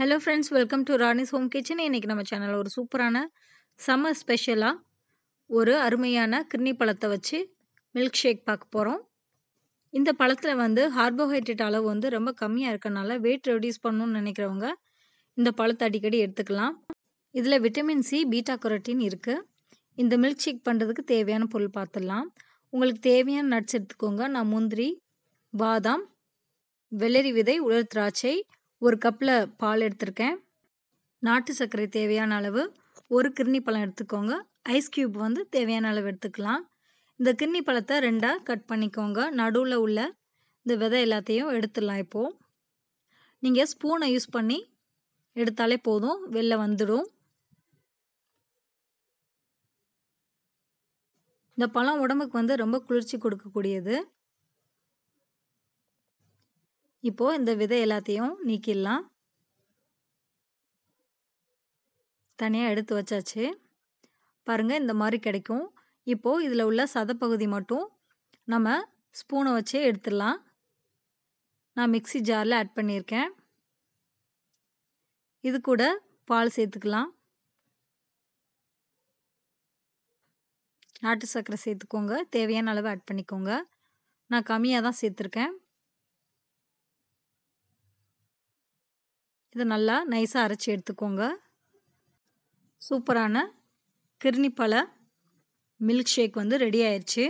hello friends welcome to Rani's home kitchen இன்றைக்கி நம்ம சேனலில் ஒரு சூப்பரான சம்மர் ஸ்பெஷலாக ஒரு அருமையான கிர்னி பழத்தை வச்சு மில்க் ஷேக் பார்க்க போகிறோம் இந்த பழத்தில் வந்து கார்போஹைட்ரேட் அளவு வந்து ரொம்ப கம்மியாக இருக்கனால வெயிட் ரெடியூஸ் பண்ணணும்னு நினைக்கிறவங்க இந்த பழத்தை அடிக்கடி எடுத்துக்கலாம் இதில் விட்டமின் சி பீட்டா கொரட்டின் இருக்குது இந்த மில்க் ஷேக் பண்ணுறதுக்கு தேவையான பொருள் பார்த்துடலாம் உங்களுக்கு தேவையான நட்ஸ் எடுத்துக்கோங்க நான் முந்திரி பாதாம் வெள்ளரி விதை உலர் திராட்சை ஒரு கப்பில் பால் எடுத்திருக்கேன் நாட்டு சர்க்கரை தேவையான அளவு ஒரு கிர்னி பழம் எடுத்துக்கோங்க ஐஸ் க்யூப் வந்து தேவையான அளவு எடுத்துக்கலாம் இந்த கிர்னி பழத்தை ரெண்டாக கட் பண்ணிக்கோங்க நடுவில் உள்ள இந்த விதை எல்லாத்தையும் எடுத்துடலாம் இப்போது நீங்கள் ஸ்பூனை யூஸ் பண்ணி எடுத்தாலே போதும் வெளில வந்துடும் இந்த பழம் உடம்புக்கு வந்து ரொம்ப குளிர்ச்சி கொடுக்கக்கூடியது இப்போது இந்த விதை எல்லாத்தையும் நீக்கிடலாம் தனியாக எடுத்து வச்சாச்சு பாருங்கள் இந்த மாதிரி கிடைக்கும் இப்போது இதில் உள்ள சதப்பகுதி மட்டும் நம்ம ஸ்பூனை வச்சே எடுத்துடலாம் நான் மிக்சி ஜாரில் ஆட் பண்ணியிருக்கேன் இது கூட பால் சேர்த்துக்கலாம் நாட்டு சர்க்கரை சேர்த்துக்கோங்க தேவையான அளவு ஆட் பண்ணிக்கோங்க நான் கம்மியாக தான் சேர்த்துருக்கேன் இதை நல்லா நைஸாக அரைச்சி எடுத்துக்கோங்க சூப்பரான கிர்னி பழ மில்க் ஷேக் வந்து ரெடி ஆயிடுச்சு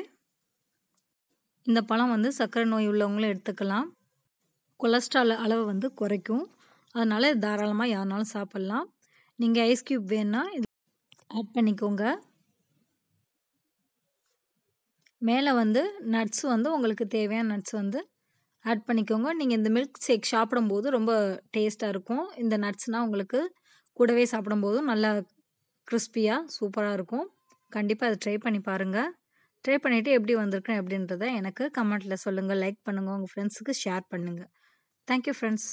இந்த பழம் வந்து சர்க்கரை நோய் உள்ளவங்களும் எடுத்துக்கலாம் கொலஸ்ட்ரால் அளவு வந்து குறைக்கும் அதனால் இது தாராளமாக யாருனாலும் சாப்பிட்லாம் நீங்கள் ஐஸ் க்யூப் வேணுன்னா இது ஆட் பண்ணிக்கோங்க மேலே வந்து நட்ஸ் வந்து உங்களுக்கு தேவையான நட்ஸ் வந்து ஆட் பண்ணிக்கோங்க நீங்கள் இந்த மில்க் ஷேக் சாப்பிடும்போது ரொம்ப டேஸ்ட்டாக இருக்கும் இந்த நட்ஸ்னால் உங்களுக்கு கூடவே சாப்பிடும்போதும் நல்லா கிறிஸ்பியாக சூப்பராக இருக்கும் கண்டிப்பாக அதை ட்ரை பண்ணி பாருங்கள் ட்ரை பண்ணிவிட்டு எப்படி வந்திருக்கேன் அப்படின்றத எனக்கு கமெண்ட்டில் சொல்லுங்கள் லைக் பண்ணுங்கள் உங்கள் ஃப்ரெண்ட்ஸுக்கு ஷேர் பண்ணுங்கள் தேங்க்யூ ஃப்ரெண்ட்ஸ்